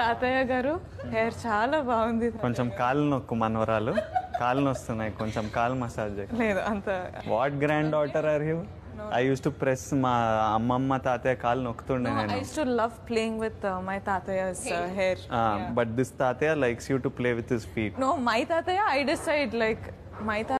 తాతయ్య గారు హెయిర్ చాలా బాగుంది కొంచెం కాలు నొక్కు మనవరాలు కాళ్ళు నొస్తున్నాయి కొంచెం కాలు మసాజ్ లేదు అంత what grand daughter are you I use to press మా అమ్మమ్మ తాతయ్య కాలు నొక్కుతుండే నేను I use to love playing with my తాతయ్యస్ హెయిర్ బట్ దిస్ తాతయ్య likes you to play with his feet no my తాతయ్య ఐ డిసైడ్ లైక్ మై తాతయ్య